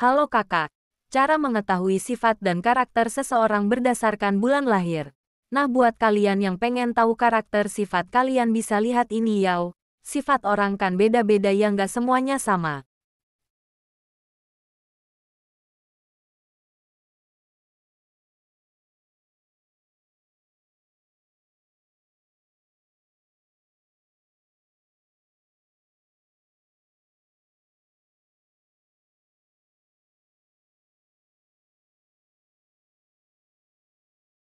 Halo kakak. Cara mengetahui sifat dan karakter seseorang berdasarkan bulan lahir. Nah buat kalian yang pengen tahu karakter sifat kalian bisa lihat ini yau. Sifat orang kan beda-beda yang gak semuanya sama.